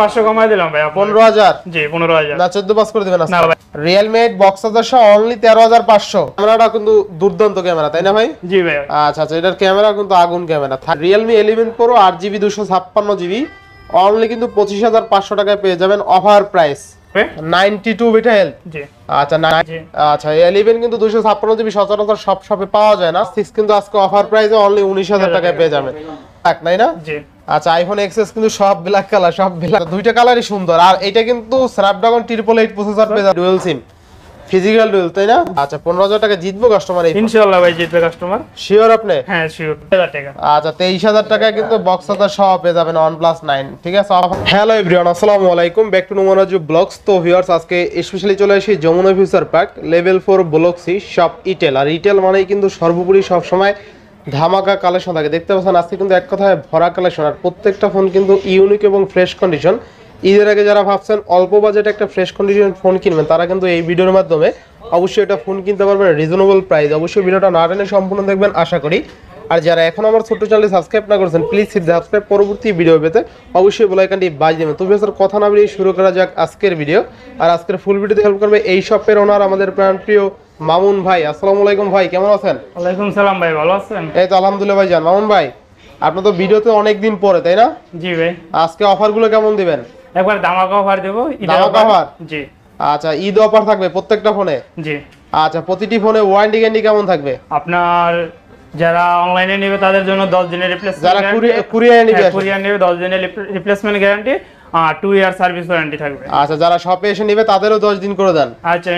Only আচ্ছা, আচ্ছা, কিন্তু পঁচিশ হাজার পাঁচশো টাকায় পেয়ে যাবেন অফার প্রাইস 92 বিটা হেলথ জি আচ্ছা আচ্ছা 11 কিন্তু 256 জিবি সচরাচর সব শপে পাওয়া যায় না 6 কিন্তু আজকে অফার প্রাইসে অনলি 19000 টাকায় পেয়ে যাবেন আচ্ছা আইফোন এক্সএস কিন্তু সব ব্ল্যাক কালার সব ব্ল্যাক দুইটা কালারই সুন্দর আর এটা কিন্তু স্ন্যাপড্রাগন ট্রিপল এইট প্রসেসর পেয়ে ডুয়েল সিম ফিজিক্যাল ডুয়েল তাই না আচ্ছা 15000 টাকা জিতবো কাস্টমার ইনশাআল্লাহ ভাই জিতবে কাস্টমার শিওর আপনি হ্যাঁ শিওর 13000 টাকা আচ্ছা 23000 টাকা কিন্তু বক্স সাদা সব পেয়ে যাবেন ওয়ান প্লাস 9 ঠিক আছে হ্যালো এভরিওয়ান আসসালামু আলাইকুম ব্যাক টু নোমানাজু ব্লগস তো ভিউয়ার্স আজকে স্পেশালি চলে এসেছি Jamuna future park level 4 block C সব ইটেল আর ইটেল মানেই কিন্তু সর্বোপরি সব সময় ধামাকা কালেকশন থাকে দেখতে পাচ্ছেন আজকে কিন্তু এক কথায় ভরা কালেকশন আর প্রত্যেকটা ফোন কিন্তু ইউনিক এবং ফ্রেশ কন্ডিশন ঈদের আগে যারা ভাবছেন অল্প বাজেটে একটা ফ্রেশ কন্ডিশন ফোন কিনবেন তারা কিন্তু এই ভিডিওর মাধ্যমে অবশ্যই এটা ফোন কিনতে পারবেন রিজনেবল প্রাইস অবশ্যই ভিডিওটা না টেনে সম্পূর্ণ দেখবেন আশা করি আর যারা এখন আমার ছোট্ট চ্যানেলে সাবস্ক্রাইব না করেছেন প্লিজ সাবস্ক্রাইব পরবর্তী ভিডিও পেতে অবশ্যই বলাইকানটি বাজ দেবেন তুমি স্যার কথা না বেরিয়ে শুরু করা যাক আজকের ভিডিও আর আজকের ফুল ভিডিওতে হেল্প করবে এই সপের ওনার আমাদের প্রাণপ্রিয় মামুন ভাই আসসালামু আলাইকুম ভাই কেমন আছেন ওয়ালাইকুম সালাম ভাই ভালো আছেন এই তো আলহামদুলিল্লাহ ভাই জান মামুন ভাই আপনি তো ভিডিওতে অনেক দিন পরে তাই না জি ভাই আজকে অফারগুলো কেমন দিবেন একবার ধামাকা অফার দেব ধামাকা অফার জি আচ্ছা ঈদ অফার থাকবে প্রত্যেকটা ফোনে জি আচ্ছা প্রতিটি ফোনে ওয়ারেন্টি গ্যারান্টি কেমন থাকবে আপনার যারা অনলাইনে নেবে তাদের জন্য 10 দিনের রিপ্লেসমেন্ট যারা কুরিয়ার নেবে কুরিয়ার নেবে 10 দিনের রিপ্লেসমেন্ট গ্যারান্টি আর 2 ইয়ার সার্ভিস থাকবে আচ্ছা যারা শপে এসে তাদেরও দিন করে দেন আচ্ছা,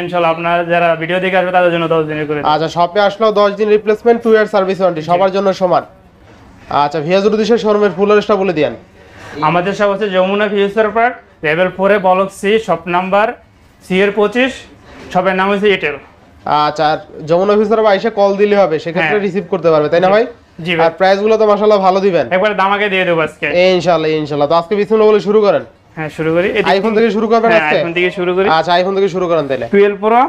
যারা ভিডিও তাদের জন্য করে শপে আচ্ছা, আসলেও দিন রিপ্লেসমেন্ট ইয়ার সার্ভিস সবার জন্য আচ্ছা শোরুমের ফুল বলে আমাদের সব হচ্ছে Jamuna park A C number C এর নাম হচ্ছে আচ্ছা যমুনা এসে কল দিলে হবে সেক্ষেত্রে রিসিভ হ্যাঁ। করতে পারবে তাই না ভাই আর প্রাইস গুলো তো মাশাআল্লাহ ভালো দিবেন একবার দামাকে দিয়ে দেব আজকে ইনশাআল্লাহ ইনশাআল্লাহ তো আজকে বিসমিল্লাহ বলে শুরু করেন হ্যাঁ শুরু করি আইফোন থেকে শুরু করবেন হ্যাঁ, আজকে আইফোন থেকে শুরু করি আচ্ছা আইফোন থেকে শুরু করেন তাহলে 12 প্রো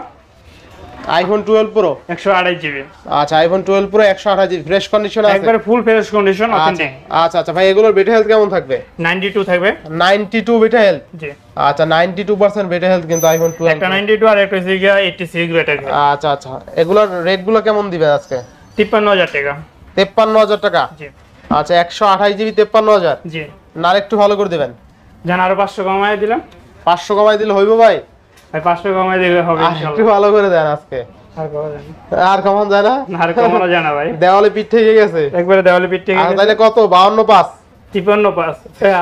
আইফোন 12 প্রো 128 আচ্ছা আইফোন 12 প্রো 128 ফ্রেশ কন্ডিশন আছে একবার ফুল ফ্রেশ কন্ডিশন অথেন্টিক আচ্ছা আচ্ছা ভাই এগুলোর বেটা হেলথ কেমন থাকবে 92 থাকবে 92 বেটা হেলথ জি আচ্ছা 92% বেটা হেলথ কিন্তু আইফোন 12 একটা 92 আর একটা 86 বেটা আচ্ছা আচ্ছা এগুলোর রেটগুলো কেমন দিবেন আজকে 53000 টাকা তেপ্পান্ন হাজার টাকা আচ্ছা একশো আঠাশ জিবি তেপ্পান্ন হাজার না একটু ভালো করে দেবেন জান আরো পাঁচশো কমাই দিলাম পাঁচশো কমাই দিলে হইব ভাই পাঁচশো কমাই দিলে হবে একটু ভালো করে দেন আজকে আর কমান যায় না দেওয়ালে পিঠ গেছে একবারে দেওয়ালে পিঠ থেকে আচ্ছা, তাহলে কত বাউন্ন পাঁচ 52 হ্যাঁ,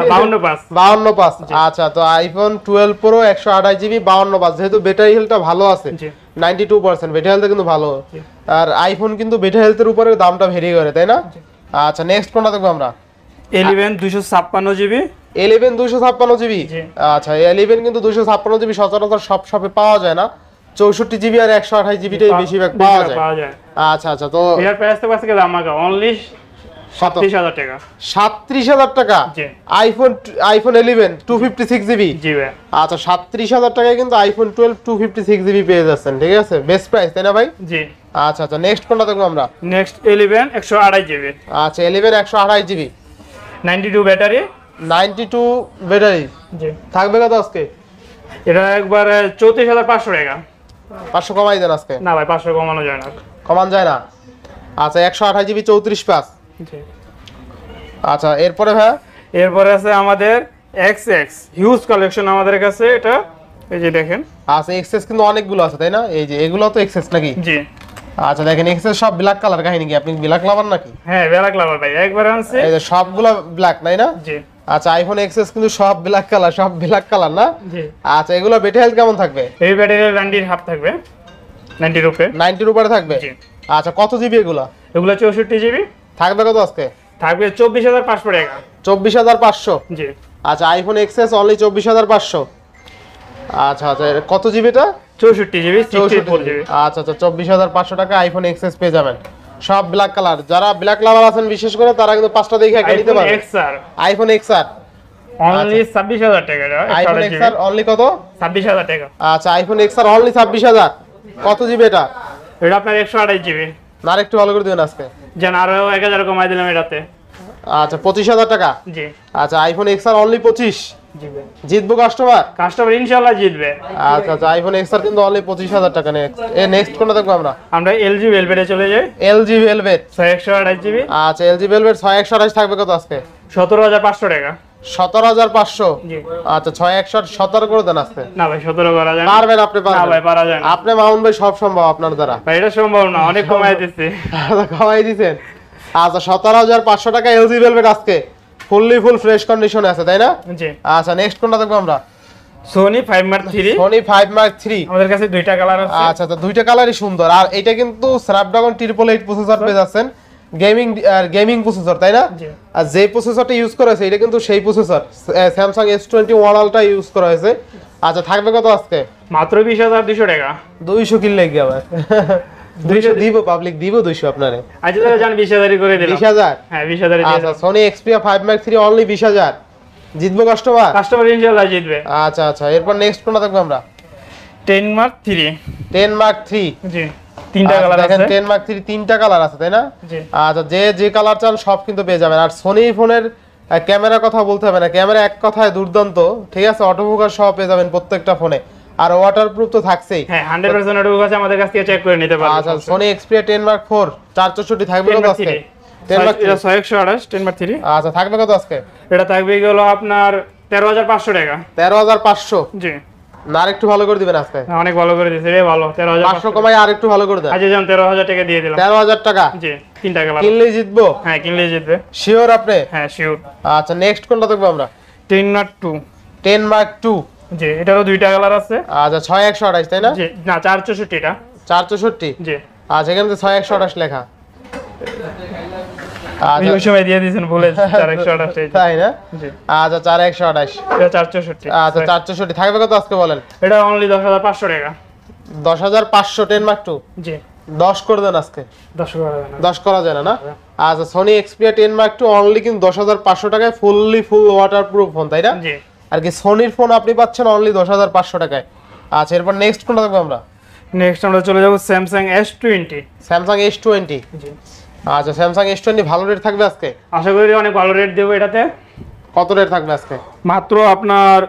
আচ্ছা তো আইফোন প্রো জিবি যেহেতু ব্যাটারি হেলটা ভালো আছে ব্যাটারি হেলথ কিন্তু ভালো আর আইফোন কিন্তু ব্যাটারি হেলথের উপরে দামটা ভেরি করে তাই না আচ্ছা নেক্সট কোনটা দেখবো আমরা জিবি 11 256 জিবি আচ্ছা কিন্তু 256 জিবি সচরাচর সব শপে পাওয়া যায় না চৌষট্টি জিবি আর একশো আঠাশ জিবিটাই বেশিরভাগ পাওয়া যায় আচ্ছা আচ্ছা তো এর প্রাইস তো আজকে দাম আগে অনলি সাতত্রিশ হাজার টাকা সাতত্রিশ হাজার টাকা iPhone iPhone two fifty six GB আচ্ছা সাতত্রিশ হাজার টাকায় কিন্তু iPhone twelve two fifty six GB পেয়ে যাচ্ছেন ঠিক আছে প্রাইস ভাই আচ্ছা আচ্ছা নেক্সট কোনটা দেখবো আমরা নেক্সট একশো আড়াই জিবি আচ্ছা একশো আড়াই GB two battery two battery থাকবে আজকে এটা চৌত্রিশ হাজার পাঁচশো টাকা পাঁচশো আজকে না ভাই পাঁচশো কমানো যায় না কমান যায় না আচ্ছা একশো আঠাশ জিবি চৌত্রিশ পাঁচ আচ্ছা এরপরে ভাই এরপরে আছে আমাদের এক্স এক্স হিউজ কালেকশন আমাদের কাছে এটা এই যে দেখেন আচ্ছা এক্স এক্স কিন্তু অনেকগুলো আছে তাই না এই যে এগুলো তো এক্স এক্স নাকি জি আচ্ছা দেখেন এক্স এক্স সব ব্ল্যাক কালার কাহিনী কি আপনি ব্ল্যাক লাভার নাকি হ্যাঁ ব্ল্যাক লাভার ভাই একবার আনছে এই যে সবগুলো ব্ল্যাক তাই না জি আচ্ছা আইফোন এক্স কিন্তু সব ব্ল্যাক কালার সব ব্ল্যাক কালার না আচ্ছা এগুলো ব্যাটারি হেলথ কেমন থাকবে এই ব্যাটারি হেলথ হাফ থাকবে 90 রুপে 90 রুপে থাকবে আচ্ছা কত জিবি এগুলো এগুলো 64 জিবি থাকবে কত আজকে থাকবে চব্বিশ হাজার পাঁচশো টাকা চব্বিশ হাজার পাঁচশো জি আচ্ছা আইফোন এক্সএস অনলি চব্বিশ হাজার পাঁচশো আচ্ছা আচ্ছা কত জিবি এটা চৌষট্টি জিবি চৌষট্টি আচ্ছা আচ্ছা চব্বিশ হাজার পাঁচশো টাকা আইফোন এক্সএস পেয়ে যাবেন সব ব্ল্যাক কালার যারা ব্ল্যাক লাভার আছেন বিশেষ করে তারা কিন্তু পাঁচটা দেখে একা নিতে পারবে আইফোন এক্স আর অনলি 26000 টাকা আইফোন এক্স আর অনলি কত 26000 টাকা আচ্ছা আইফোন এক্স আর অনলি 26000 কত জিবি এটা এটা আপনার 128 জিবি না আরেকটু ভালো করে দিবেন আজকে যেন আরো এক হাজার কমাই দিলাম এটাতে আচ্ছা পঁচিশ হাজার টাকা জি আচ্ছা আইফোন এক্স আর অনলি পঁচিশ জিতবো কাস্টমার কাস্টমার ইনশাল্লাহ জিতবে আচ্ছা আচ্ছা আইফোন এক্স আর কিন্তু অনলি পঁচিশ হাজার টাকা নেক্সট এ নেক্সট কোনটা দেখবো আমরা আমরা এলজি ভেলভেটে চলে যাই এলজি ভেলভেট ছয় একশো আঠাশ জিবি আচ্ছা এলজি ভেলভেট ছয় একশো আঠাশ থাকবে কত আজকে সতেরো হাজার পাঁচশো টাকা সতেরো পাঁচশো আচ্ছা ছয় একশো আচ্ছা, আচ্ছা, পাঁচশো টাকা এলজি ফুললি ফুল ফ্রেশ আছে তাই না আচ্ছা নেক্সট দেখবো আমরা সোনি সোনি কাছে দুইটা আচ্ছা দুইটা কালারই সুন্দর আর এটা কিন্তু প্রসেসর গেমিং আর গেমিং প্রসেসর তাই না আর যে প্রসেসরটা ইউজ করা হয়েছে এটা কিন্তু সেই processor Samsung S twenty one ultra use করা হয়েছে আচ্ছা থাকবে কত আজকে মাত্র বিশ হাজার দুশো টাকা দুইশো কিনলে কি আবার দুইশো দিব পাবলিক দিব দুইশো আপনারে আচ্ছা তাহলে জান বিশ হাজারই করে দিন বিশ হাজার হ্যাঁ বিশ হাজার আচ্ছা Sony Xperia five mark three only বিশ হাজার জিতবো কাস্টমার কাস্টমার ইনশাল্লাহ জিতবে আচ্ছা আচ্ছা এরপর নেক্সট কোনটা থাকবে আমরা ten mark three ten mark three জি তিনটা কালার আচ্ছা, প্রত্যেকটা ফোনে আর ওয়াটারপ্রুফ তো থাকছেই হ্যাঁ আমাদের কাছ চেক করে নিতে পারবেন আচ্ছা সোনি Xperia 10 মার্ক 4 464 থাকবে কত আজকে 10 মার্ক 628 10 মার্ক 3 আচ্ছা থাকবে কত আজকে এটা থাকবে গেল আপনার তেরো হাজার পাঁচশো টাকা তেরো 13500 জি না আরেকটু ভালো করে দিবেন আজকে অনেক ভালো করে দিয়েছে রে ভালো 13500 কমাই আরেকটু ভালো করে দেন আজকে যান 13000 টাকা দিয়ে দিলাম 13000 টাকা জি তিনটা গেল কিনলে জিতবো হ্যাঁ কিনলে জিতবে শিওর আপনি হ্যাঁ শিওর আচ্ছা নেক্সট কোনটা দেখবো আমরা 10 মার্ক 2 10 মার্ক 2 জি এটারও দুইটা কালার আছে আচ্ছা 6128 তাই না জি না 464 এটা 464 জি আচ্ছা এখানে 6128 লেখা আচ্ছা। ওই সময় দিয়ে মার্ক 2 অনলি কিন্তু ওয়াটারপ্রুফ ফোন তাই না আর কি সোনির ফোন আপনি পাচ্ছেন অনলি দশ হাজার পাঁচশো টাকায় আচ্ছা এরপর নেক্সট কোনটা থাকবে আমরা নেক্সট আমরা চলে যাবো Samsung S twenty Samsung S twenty আচ্ছা স্যামসাং এস টোয়েন্টি ভালো রেট থাকবে আজকে আশা করি অনেক ভালো রেট দেবো এটাতে কত রেট থাকবে আজকে মাত্র আপনার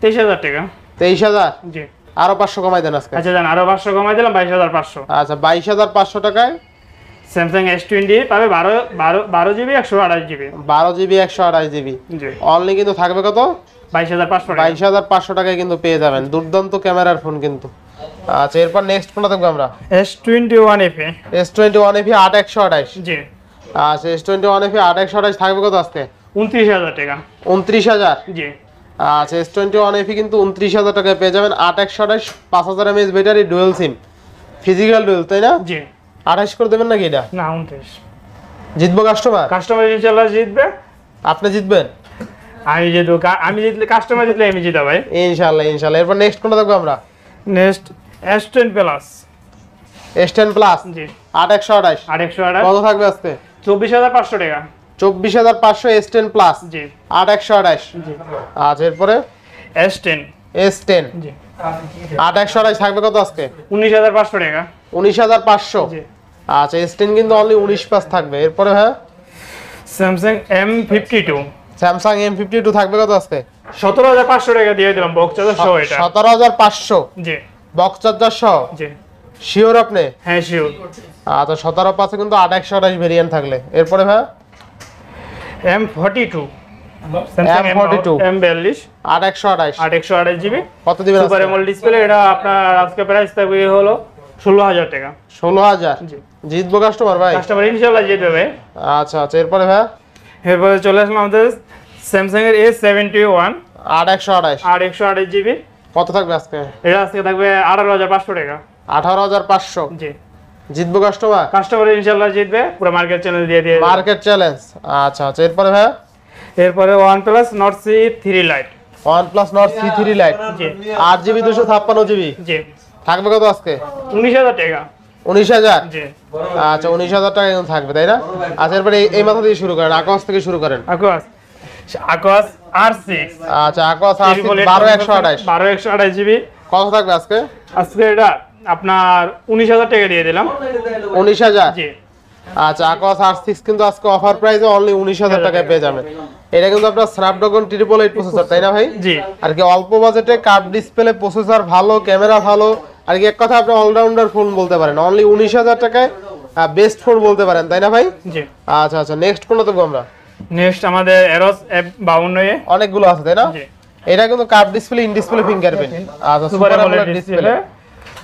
তেইশ হাজার টাকা তেইশ হাজার জি আরো পাঁচশো কমাই দেন আজকে আচ্ছা আরো পাঁচশো কমাই দিলাম বাইশ হাজার পাঁচশো আচ্ছা বাইশ হাজার পাঁচশো টাকায় স্যামসাং এস টোয়েন্টি পাবে বারো বারো বারো জিবি একশো আড়াই জিবি বারো জিবি একশো আড়াই জিবি অনলি কিন্তু থাকবে কত বাইশ হাজার পাঁচশো বাইশ হাজার পাঁচশো টাকায় কিন্তু পেয়ে যাবেন দুর্দান্ত ক্যামেরার ফোন কিন্তু আচ্ছা এরপর নেক্সট কোনটা দেখব আমরা S21 FE S21 FE 8128 জি আচ্ছা S21 FE 8128 থাকবে কত আজকে 29000 টাকা 29000 জি আচ্ছা এস টোয়েন্টি ওয়ান কিন্তু 29000 টাকায় পেয়ে যাবেন 8128 5000 পাঁচ battery dual SIM physical dual তাই না জি করে দেবেন নাকি এটা না উনত্রিশ জিতবো কাস্টমার কাস্টমার ইনশাল্লাহ জিতবে আপনি জিতবেন আমি জিতবো আমি জিতলে কাস্টমার জিতলে আমি জিতা ভাই ইনশাল্লাহ ইনশাল্লাহ এরপর নেক্সট কোনটা দেখব আমরা next S ten plus S ten plus জি আট একশো আঠাশ আট একশো আঠাশ কত থাকবে আজকে চব্বিশ হাজার পাঁচশো টাকা চব্বিশ হাজার পাঁচশো এস টেন প্লাস জি আট একশো আঠাশ জি আচ্ছা এরপরে এস টেন এস টেন জি আট একশো আঠাশ থাকবে কত আজকে উনিশ হাজার পাঁচশো টাকা উনিশ হাজার পাঁচশো জি আচ্ছা এস টেন কিন্তু অনলি উনিশ পাঁচ থাকবে এরপরে হ্যাঁ Samsung M fifty two Samsung M fifty two থাকবে কত আজকে সতেরো পাঁচশো টাকা দিয়ে দিলাম বক্স চার্জার সহ এটা সতেরো জি বক্স সহ জি শিওর আপনি হ্যাঁ শিওর আচ্ছা সতেরো পাশে কিন্তু আঠাশশো আঠাশ ভেরিয়েন্ট থাকলে এরপরে ভাই এম ফর্টি টু কত দিবেন সুপার এমোল ডিসপ্লে এটা আপনার আজকে প্রাইস থাকবে হলো ষোলো হাজার টাকা ষোলো হাজার জিতবো কাস্টমার ভাই কাস্টমার ইনশাল্লাহ জিতবে ভাই আচ্ছা আচ্ছা এরপরে ভাই এরপরে চলে আসলাম আমাদের স্যামসাং এর এ সেভেন্টি ওয়ান আট একশো আড়াইশ আট একশো আড়াইশ জিবি কত থাকবে আজকে এটা আজকে থাকবে আঠারো হাজার পাঁচশো টাকা আঠারো হাজার পাঁচশো জি জিতবো কাস্টমার কাস্টমার ইনশাল্লাহ জিতবে পুরো মার্কেট চ্যালেঞ্জ দিয়ে দিয়ে মার্কেট চ্যালেঞ্জ আচ্ছা আচ্ছা এরপরে ভাই এরপরে one plus Nord C three lite one plus Nord C three lite আট জিবি দুশো ছাপ্পান্ন জিবি জি থাকবে কত আজকে উনিশ হাজার টাকা উনিশ হাজার আচ্ছা উনিশ হাজার টাকা এখন থাকবে তাই না আচ্ছা এরপরে এই মাথা দিয়ে শুরু করেন আকাশ থেকে শুরু করেন আকাশ আর সিক্স আচ্ছা আর বারো একশো বারো একশো আঠাশ জিবি থাকবে আজকে আজকে এটা আপনার উনিশ হাজার টাকা দিয়ে দিলাম উনিশ হাজার আচ্ছা আর সিক্স কিন্তু আজকে অফার অনলি উনিশ হাজার টাকায় পেয়ে এটা কিন্তু আপনার ট্রিপল এইট তাই না ভাই আর কি অল্প বাজেটে ডিসপ্লে ভালো ক্যামেরা ভালো আর কি এক কথা আপনি অলরাউন্ডার ফোন বলতে পারেন অনলি উনিশ হাজার টাকায় বেস্ট ফোন বলতে পারেন তাই না ভাই আচ্ছা আচ্ছা নেক্সট কোন তো আমরা নেক্সট আমাদের এরস এফ বাউন্ন এ অনেকগুলো আছে তাই না এটা কিন্তু curve display in display fingerprint আচ্ছা সুপার অ্যামোলেড ডিসপ্লে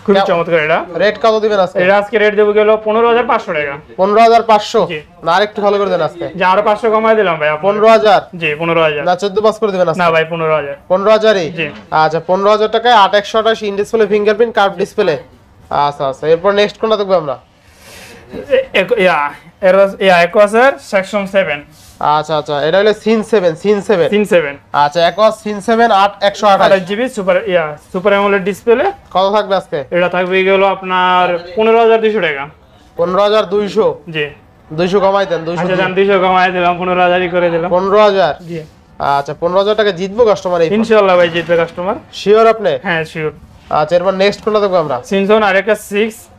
খুব চমৎকার এটা রেট কত দিবেন আজকে এটা আজকে রেট দেব গেল 15500 টাকা 15500 জি না আরেকটু ভালো করে দেন আজকে যা আরো 500 কমায় দিলাম ভাই 15000 জি 15000 না 14 পাস করে দিবেন আজকে না ভাই 15000 15000 এ জি আচ্ছা 15000 টাকায় 8128 in display fingerprint curve display আচ্ছা আচ্ছা এরপর নেক্সট কোনটা দেখব আমরা এক ইয়া এরস ইয়া একোয়াসার সেকশন 7 আচ্ছা আচ্ছা এটা হলো সিন 7 সিন 7 সিন 7 আচ্ছা একস সিন 7 8 128 জিবি সুপার ইয়া সুপার অ্যামোলেড ডিসপ্লে কত থাকবে আজকে এটা থাকবে গেল আপনার 15200 টাকা 15200 জি 200 কমাই দেন 200 আচ্ছা দেন 200 কমাই দিলাম 15000ই করে দিলাম 15000 জি আচ্ছা 15000 টাকা জিতবো কাস্টমার এই ইনশাআল্লাহ ভাই জিতবে কাস্টমার শিওর আপনি হ্যাঁ শিওর আচ্ছা এরপর নেক্সট কোনটা দেখবো আমরা সিন সিনসন আরেকটা 6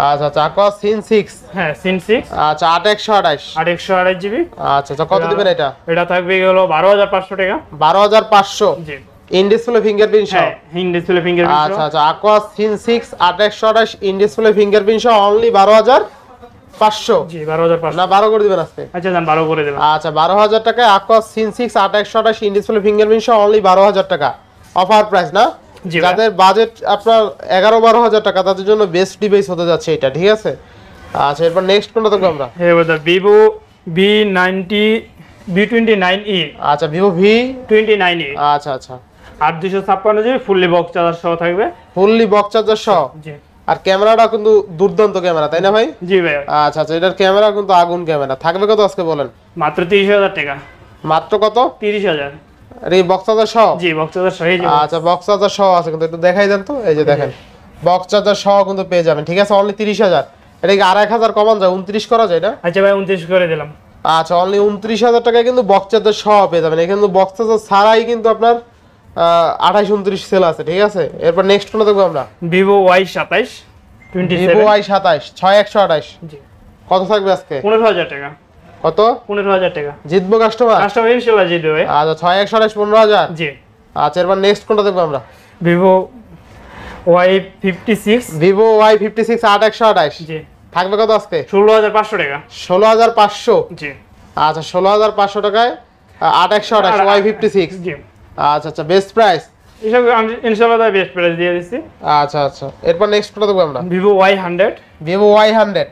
আচ্ছা আচ্ছা আকো সিন 6 হ্যাঁ সিন 6 আচ্ছা 8128 8128 জিবি আচ্ছা আচ্ছা কত দিবেন এটা এটা থাকবে হলো 12500 টাকা 12500 জি ইন ফিঙ্গারপ্রিন্ট সহ ইন ডিসপ্লে ফিঙ্গারপ্রিন্ট আচ্ছা আচ্ছা আকো সিন 6 8128 ইন ডিসপ্লে ফিঙ্গারপ্রিন্ট সহ অনলি 12000 পাঁচশো বারো হাজার না বারো করে দেবেন আজকে আচ্ছা, বারো করে দেবেন আচ্ছা বারো হাজার টাকায় আকোয়া সিন সিক্স আট একশো আঠাশ ইন্ডিসপ্লে ফিঙ্গারপ্রিন্ট সহ অনলি বারো হাজার টাকা অফার প্রাইস না যাদের বাজেট আপনার এগারো বারো হাজার টাকা তাদের জন্য বেস্ট ডিভাইস হতে যাচ্ছে এটা ঠিক আছে আচ্ছা এরপর নেক্সট কোনটা দেখবো আমরা Vivo V ninety V twenty nine E আচ্ছা Vivo V twenty nine E আচ্ছা আচ্ছা আর দুশো ছাপ্পান্ন জিবি ফুললি বক্স চার্জার সহ থাকবে ফুললি বক্স চার্জার সহ আর ক্যামেরাটা কিন্তু দুর্দান্ত ক্যামেরা তাই না ভাই জি ভাই আচ্ছা আচ্ছা এটার ক্যামেরা কিন্তু আগুন ক্যামেরা থাকবে কত আজকে বলেন মাত্র তিরিশ হাজার টাকা মাত্র কত তিরিশ হাজার আর এই বক্স সহ জি বক্স চার্জার সহ আচ্ছা বক্সাদার চার্জার সহ আছে কিন্তু একটু দেখাই দেন তো এই যে দেখেন বক্স চার্জার সহ কিন্তু পেয়ে যাবেন ঠিক আছে অনলি তিরিশ হাজার এটা কি আড়াই হাজার কমান যায় উনত্রিশ করা যায় না আচ্ছা ভাই উনত্রিশ করে দিলাম আচ্ছা অনলি উনত্রিশ হাজার টাকায় কিন্তু বক্স সহ পেয়ে যাবেন এখানে বক্স চার্জার ছাড়াই কিন্তু আপনার আঠাইশ উনত্রিশ সেল আছে ঠিক আছে এরপর নেক্সট ফোনে দেখবো আমরা ভিভো ওয়াই সাতাইশ ভিভো ওয়াই সাতাইশ ছয় একশো আঠাইশ কত থাকবে আজকে পনেরো টাকা কত 15000 টাকা জিতবো কাস্টমার কাস্টমার ইনশাআল্লাহ জিতবে আচ্ছা 6128 15000 জি আচ্ছা এবার নেক্সট কোনটা দেখবো আমরা ভিভো Y56 ভিভো Y56 8128 জি থাকবে কত আজকে 16500 টাকা 16500 জি আচ্ছা 16500 টাকায় 8128 Y56 জি আচ্ছা আচ্ছা বেস্ট প্রাইস এসব ইনশাআল্লাহ বেস্ট প্রাইস দিয়ে দিছি আচ্ছা আচ্ছা এরপর নেক্সট কোনটা দেখবো আমরা ভিভো Y100 ভিভো Y100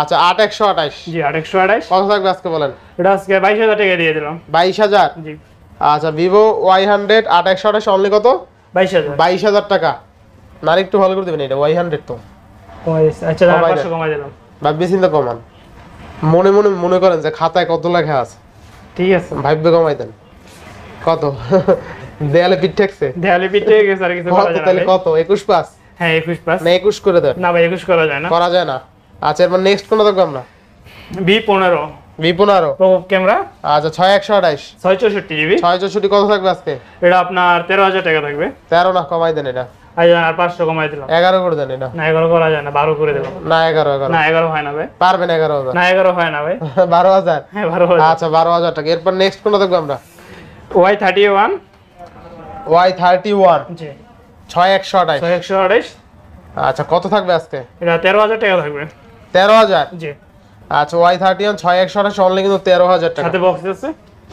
আচ্ছা আট একশো আঠাশ হাজার আচ্ছা, ভিভো আচ্ছা, চিন্তা মনে মনে মনে করেন যে খাতায় কত লেখা আছে ঠিক আছে ভাববে কমাই দেন কত দেয়ালে পিঠ ঠেকছে দেয়ালে পিঠ ঠেকে আর কিছু কত তাহলে কত 21 পাস হ্যাঁ 21 পাস না 21 করে দেন না ভাই 21 করা যায় না করা যায় না আচ্ছা এরপর নেক্সট কোন দেখব আমরা ভি পনেরো ভি পনেরো ক্যামেরা আচ্ছা ছয় একশো আঠাইশ ছয় চৌষট্টি জিবি ছয় চৌষট্টি কত থাকবে আজকে এটা আপনার তেরো হাজার টাকা থাকবে তেরো না কমাই দেন এটা আর পাঁচশো কমাই এগারো করে না এগারো করা যায় না বারো করে না এগারো না এগারো হয় না ভাই এগারো হাজার না এগারো হয় না ভাই হ্যাঁ, বারো হাজার আচ্ছা বারো হাজার টাকা এরপর next Y thirty one Y thirty one ছয় একশো ছয় একশো আঠাইশ আচ্ছা কত থাকবে আজকে এটা তেরো হাজার টাকা থাকবে তেরো হাজার জি আচ্ছা ওয়াই থার্টি ওয়ান ছয় একশো অনলি কিন্তু তেরো হাজার টাকা সাথে বক্স আছে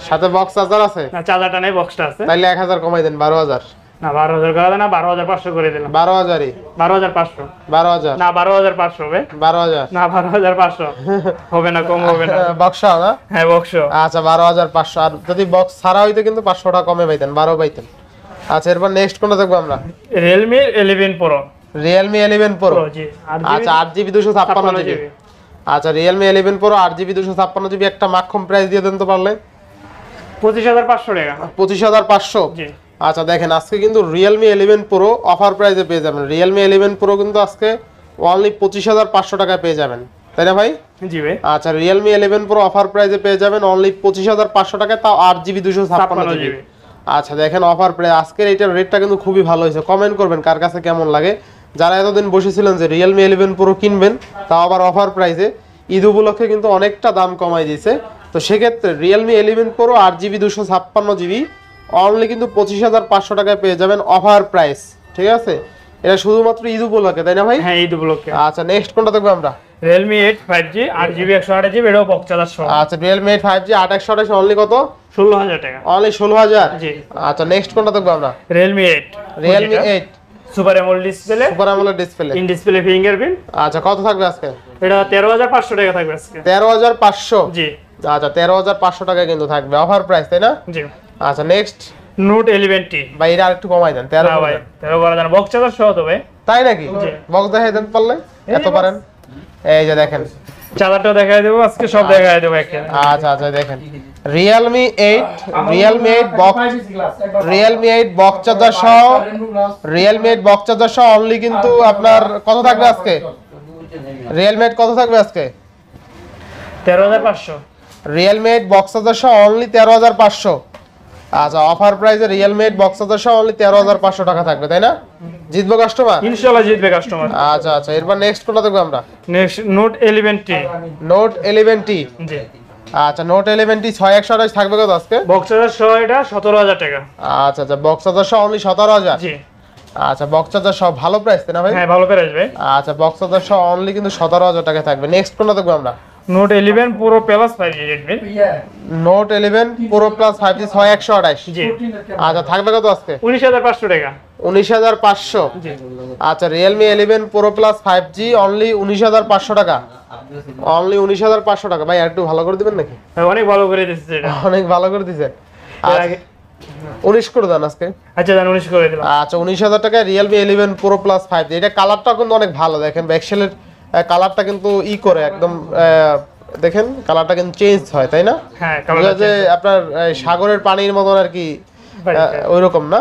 সাথে বক্স চার্জার আছে না চার্জারটা নাই বক্সটা আছে তাহলে এক হাজার কমাই দেন বারো হাজার না বারো হাজার করা না বারো হাজার পাঁচশো করে দিলাম বারো হাজারই বারো হাজার পাঁচশো বারো হাজার না বারো হাজার পাঁচশো হবে বারো হাজার না বারো হাজার পাঁচশো হবে না কম হবে না বক্স হ্যাঁ বক্স আচ্ছা বারো হাজার পাঁচশো আর যদি বক্স ছাড়া হইতো কিন্তু পাঁচশো টাকা কমে পাইতেন বারো পাইতেন আচ্ছা এরপর নেক্সট কোনটা দেখবো আমরা Realme eleven pro Realme eleven pro আচ্ছা আট জিবি দুশো ছাপ্পান্ন জিবি আচ্ছা রিয়েলমি ইলেভেন প্রো আট জিবি দুশো ছাপ্পান্ন জিবি একটা মাক্ষম প্রাইস দিয়ে দেন তো পারলে পঁচিশ হাজার পাঁচশো টাকা আচ্ছা দেখেন আজকে কিন্তু রিয়েলমি ইলেভেন প্রো অফার প্রাইসে পেয়ে যাবেন রিয়েলমি ইলেভেন প্রো কিন্তু আজকে অনলি পঁচিশ হাজার পাঁচশো টাকায় পেয়ে যাবেন তাই না ভাই জি ভাই আচ্ছা রিয়েলমি ইলেভেন প্রো অফার প্রাইসে পেয়ে যাবেন অনলি পঁচিশ হাজার পাঁচশো তাও আট জিবি দুশো ছাপ্পান্ন আচ্ছা দেখেন অফার প্রাইস আজকের এইটার রেটটা কিন্তু খুবই ভালো হয়েছে কমেন্ট করবেন কার কাছে কেমন লাগে যারা এতদিন বসেছিলেন যে রিয়েলমি ইলেভেন প্রো কিনবেন তাও আবার অফার প্রাইসে ঈদ উপলক্ষে কিন্তু অনেকটা দাম কমাই দিয়েছে তো সেক্ষেত্রে রিয়েলমি ইলেভেন প্রো আট জিবি দুশো ছাপ্পান্ন জিবি অনলি কিন্তু পঁচিশ হাজার পাঁচশো টাকায় পেয়ে যাবেন অফার প্রাইস ঠিক আছে এটা শুধুমাত্র ঈদ উপলক্ষে তাই না ভাই হ্যাঁ ঈদ উপলক্ষে আচ্ছা নেক্সট কোনটা দেখবো আমরা Realme 8 5G 8GB 128GB এটাও বক্স চার্জার সহ আচ্ছা Realme 8 অনলি কত 16000 টাকা অনলি ষোলো হাজার আচ্ছা নেক্সট কোনটা দেখবো আমরা Realme eight Realme eight super AMOLED display super AMOLED display in display fingerprint আচ্ছা কত থাকবে আজকে এটা 13500 টাকা থাকবে আজকে 13500 জি আচ্ছা 13500 টাকা কিন্তু থাকবে অফার প্রাইস তাই না জি আচ্ছা নেক্সট নোট 11 টি ভাই এটা আরেকটু কমাই দেন 13 ভাই 13 করে দেন বক্স চার্জার সহ তো ভাই তাই নাকি জি বক্স দেখাই দেন পারলে এত পারেন এই যে দেখেন চালাটা দেখায় দেবো আজকে সব আচ্ছা। দেখায় দেবো আচ্ছা আচ্ছা দেখেন Realme 8 Realme 8 box Realme 8 box সহ Realme 8 বক্স সহ অনলি কিন্তু আচ্ছা। আপনার কত থাকবে আজকে Realme 8 কত থাকবে আজকে 13500 Realme 8 বক্স চার্জার সহ অনলি 13500 আচ্ছা অফার প্রাইসে Realme 8 বক্স চার্জার সহ অনলি 13500 টাকা থাকবে তাই না জিতবো কাস্টমার ইনশাআল্লাহ জিতবে কাস্টমার আচ্ছা আচ্ছা এরপর নেক্সট কোনটা দেখব আমরা next note 11 T note 11 T জি আচ্ছা নোট 11 টি 6128 থাকবে কত আজকে বক্সারের সহ এটা 17000 টাকা আচ্ছা আচ্ছা বক্সারের সহ অনলি 17000 জি আচ্ছা বক্সারটা সব ভালো প্রাইস তাই না ভাই হ্যাঁ ভালো প্রাইস ভাই আচ্ছা বক্সারটা সহ অনলি কিন্তু 17000 টাকা থাকবে নেক্সট কোনটা দেখব আমরা note eleven pro plus five G Redmi note eleven pro plus five G ছয় একশো আঠাশ জি আচ্ছা থাকবে কত আজকে উনিশ হাজার পাঁচশো টাকা উনিশ হাজার পাঁচশো আচ্ছা Realme eleven pro plus five G only উনিশ হাজার পাঁচশো টাকা অনলি উনিশ হাজার পাঁচশো টাকা ভাই একটু ভালো করে দিবেন নাকি হ্যাঁ, অনেক ভালো করে দিচ্ছে অনেক ভালো করে দিছে আচ্ছা, উনিশ করে দেন আজকে আচ্ছা দেন উনিশ করে দিলাম আচ্ছা উনিশ হাজার টাকা Realme eleven pro plus five G এটা কালারটা কিন্তু অনেক ভালো দেখেন ব্যাকসেলের কালারটা হ্যাঁ, কিন্তু ই করে একদম দেখেন কালারটা কিন্তু চেঞ্জ হয় তাই না হ্যাঁ যে আপনার সাগরের পানির মতন আর কি ওই রকম না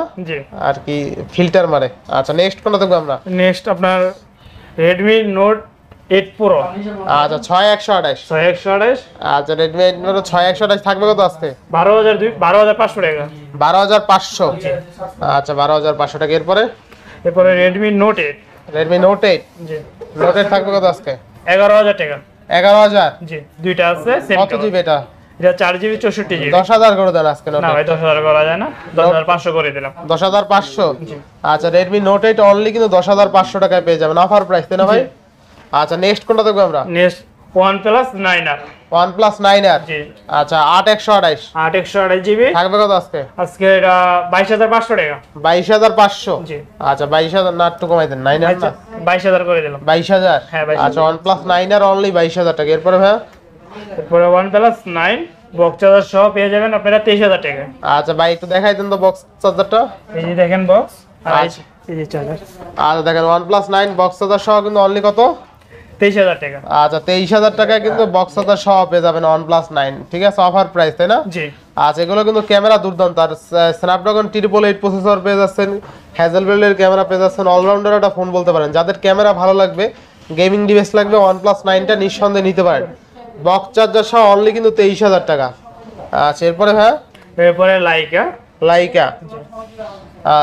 আর কি ফিল্টার মারে আচ্ছা নেক্সট কোনটা দেখব আমরা নেক্সট আপনার Redmi নোট এইট প্রো আচ্ছা ছয় একশো আঠাশ ছয় একশো আচ্ছা রেডমি এইট প্রো ছয় একশো থাকবে কত আসতে বারো হাজার দুই বারো হাজার পাঁচশো টাকা বারো হাজার পাঁচশো আচ্ছা বারো হাজার পাঁচশো টাকা এরপরে এরপরে রেডমি নোট Redmi Note 8 জি Note 8 থাকবে কত আজকে 11000 টাকা 11000 জি দুইটা আছে সেম কত দিবে এটা এটা 4 জিবি 64 জিবি 10000 করে দেন আজকে না ভাই 10000 করা যায় না 10500 করে দিলাম 10500 জি আচ্ছা Redmi Note 8 only কিন্তু 10500 টাকায় পেয়ে যাবেন অফার প্রাইস তাই না ভাই আচ্ছা নেক্সট কোনটা দেখব আমরা next OnePlus 9R OnePlus 9 R জি আচ্ছা 8128 8128 জিবি থাকবে কত আজকে আজকে এটা 22500 টাকা 22500 জি আচ্ছা 22000 না একটু কমাই দেন 9 আর না 22000 করে দিলাম 22000 হ্যাঁ 22000 আচ্ছা OnePlus 9 আর অনলি 22000 টাকা এরপরে ভাই এরপরে OnePlus 9 বক্স চার্জার সহ পেয়ে যাবেন আপনারা 23000 টাকা আচ্ছা ভাই একটু দেখাই দেন তো বক্স চার্জারটা এই যে দেখেন বক্স আর এই আচ্ছা। যে চার্জার আর আচ্ছা, দেখেন OnePlus 9 বক্স চার্জার সহ কিন্তু অনলি কত 23000 টাকা আচ্ছা 23000 টাকা কিন্তু বক্স ছাতা সহ পেয়ে যাবেন ওয়ান প্লাস নাইন ঠিক আছে অফার প্রাইস তাই না আচ্ছা এগুলো কিন্তু ক্যামেরা দুর্দান্ত আর স্ন্যাপড্রাগন ট্রিপল এইট প্রসেসর পেয়ে যাচ্ছেন হ্যাজেলবেলের ক্যামেরা পেয়ে যাচ্ছেন অলরাউন্ডার একটা ফোন বলতে পারেন যাদের ক্যামেরা ভালো লাগবে গেমিং ডিভাইস লাগবে ওয়ান প্লাস নাইনটা নিঃসন্দেহে নিতে পারেন বক্স চার্জার সহ অনলি কিন্তু তেইশ হাজার টাকা আচ্ছা এরপরে হ্যাঁ এরপরে লাইকা লাইকা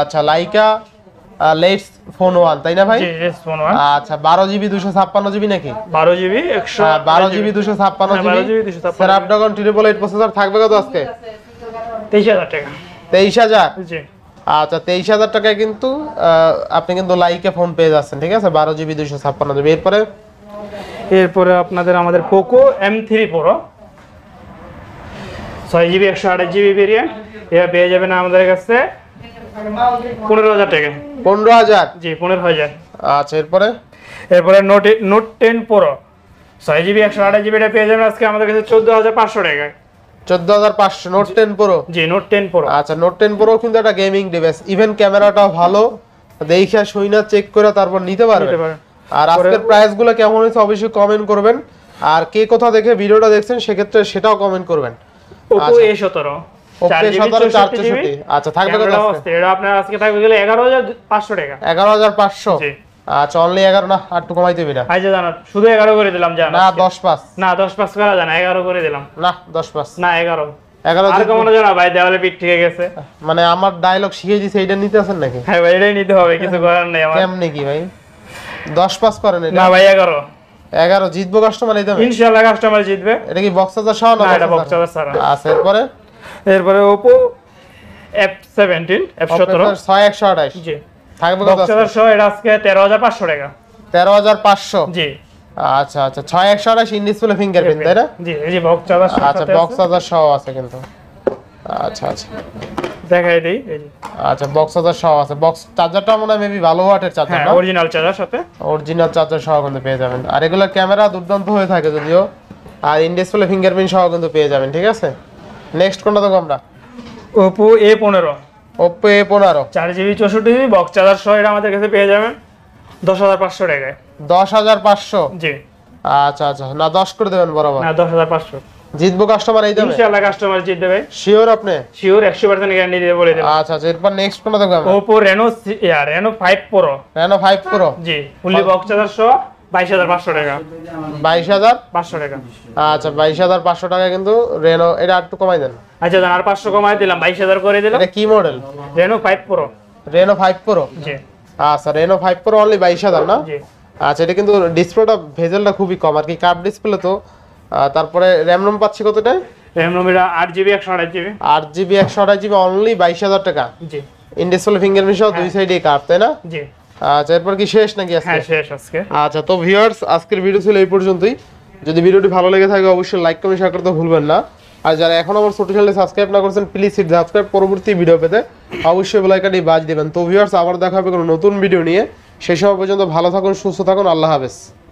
আচ্ছা লাইকা লেটস ফোন ওয়ান তাই না ভাই আচ্ছা বারো জিবি দুশো ছাপ্পান্ন জিবি নাকি বারো জিবি একশো হ্যাঁ, বারো জিবি দুশো ছাপ্পান্ন GB Snapdragon triple eight processor থাকবে কত আজকে তেইশ হাজার টাকা তেইশ হাজার আচ্ছা তেইশ হাজার টাকায় কিন্তু আপনি কিন্তু লাইকে ফোন পেয়ে যাচ্ছেন ঠিক আছে বারো জিবি দুশো ছাপ্পান্ন জিবি এরপরে এরপরে আপনাদের আমাদের পোকো এম থ্রি প্রো ছয় জিবি একশো আঠাশ জিবি বেরিয়ে এটা পেয়ে যাবেন আমাদের কাছে আচ্ছা, একশো জিবি পেয়ে যাবেন চোদ্দ হাজার পাঁচশো টাকা চোদ্দ হাজার পাঁচশো note ten pro G note ten pro আচ্ছা নোট টেন প্রো কিন্তু একটা গেমিং ইভেন ক্যামেরাটাও ভালো চেক করে তারপর নিতে আর প্রাইসগুলো কেমন হয়েছে অবশ্যই কমেন্ট করবেন আর কে দেখে ভিডিওটা দেখছেন সেক্ষেত্রে সেটাও কমেন্ট করবেন মানে আমার ডায়লগ শিখিয়ে দিছে এটা নিতে আছেন নাকি হ্যাঁ, ভাই এটাই নিতে হবে কিছু করার নেই আমার কি ভাই দশ পাস করেন এটা না ভাই জিতবো কাস্টমার এই ইনশাআল্লাহ কাস্টমার জিতবে এটা কি বক্স সহ না এটা বক্স চার্জার আচ্ছা এরপরে এরপরে ওপো এফ সেভেন্টিন এফ সতেরো ছয় একশো আঠাশ জি থাকবে সতেরোশো এটা আজকে তেরো হাজার পাঁচশো টাকা তেরো হাজার পাঁচশো জি আচ্ছা আচ্ছা ছয় একশো আঠাশ ইন্ডিসপ্লে তাই না জি জি বক্স চার্জার আচ্ছা বক্স চার্জার সহ আছে কিন্তু আচ্ছা আচ্ছা দেখাই দেই আচ্ছা বক্স চার্জার সহ আছে বক্স চার্জারটা মনে হয় মেবি ভালো ওয়াটের চার্জার অরিজিনাল চার্জার সাথে অরিজিনাল চার্জার সহ কিন্তু পেয়ে যাবেন আর এগুলোর ক্যামেরা দুর্দান্ত হয়ে থাকে যদিও আর ইন্ডিসপ্লে ফিঙ্গারপ্রিন্ট সহ কিন্তু পেয়ে যাবেন ঠিক আছে নেক্সট কোনটা দেখো আমরা ওপো এ পনেরো ওপো এ পনেরো চার জিবি চৌষট্টি জিবি বক্স চার্জার সহ এটা আমাদের কাছে পেয়ে যাবেন দশ হাজার পাঁচশো টাকায় দশ হাজার পাঁচশো জি আচ্ছা আচ্ছা না দশ করে দেবেন বরাবর না দশ হাজার পাঁচশো জিতবো কাস্টমার এই দেবে ইনশাআল্লাহ কাস্টমার জিতবে ভাই শিওর আপনি শিওর 100% গ্যারান্টি দিয়ে বলে দেব আচ্ছা আচ্ছা এরপর নেক্সট কোনটা ওপো রেনো আর Reno 5 pro Reno 5 pro G fully box charger সহ বাইশ হাজার পাঁচশো টাকা বাইশ হাজার পাঁচশো টাকা আচ্ছা বাইশ হাজার পাঁচশো টাকা কিন্তু রেনো এটা একটু কমাই আচ্ছা, আর পাঁচশো কমাই দিলাম বাইশ হাজার করে model Reno five pro five pro আচ্ছা ফাইভ প্রো অনলি বাইশ হাজার না আচ্ছা এটা কিন্তু ডিসপ্লেটা ভেজেলটা খুবই কম আর কি কাপ ডিসপ্লে তো তারপরে র্যাম রম পাচ্ছি কতটা র্যাম আট জিবি একশো আট জিবি আট জিবি একশো আট জিবি অনলি বাইশ হাজার টাকা জি ফিঙ্গার মিশাও দুই সাইডে হ্যাঁ। কাপ তাই না জি আচ্ছা এরপর কি শেষ নাকি আজকে হ্যাঁ শেষ আজকে আচ্ছা তো ভিউয়ার্স আজকের ভিডিও ছিল এই পর্যন্তই যদি ভিডিওটি ভালো লেগে থাকে অবশ্যই লাইক কমেন্ট শেয়ার করতে ভুলবেন না আর যারা এখন আমার ছোট চ্যানেলে সাবস্ক্রাইব না করছেন প্লিজ সাবস্ক্রাইব পরবর্তী ভিডিও পেতে অবশ্যই বেলাইকাটি বাজ দেবেন তো ভিউয়ার্স আবার দেখা হবে কোনো নতুন ভিডিও নিয়ে সেই সময় পর্যন্ত ভালো থাকুন সুস্থ থাকুন আল্লাহ হাফেজ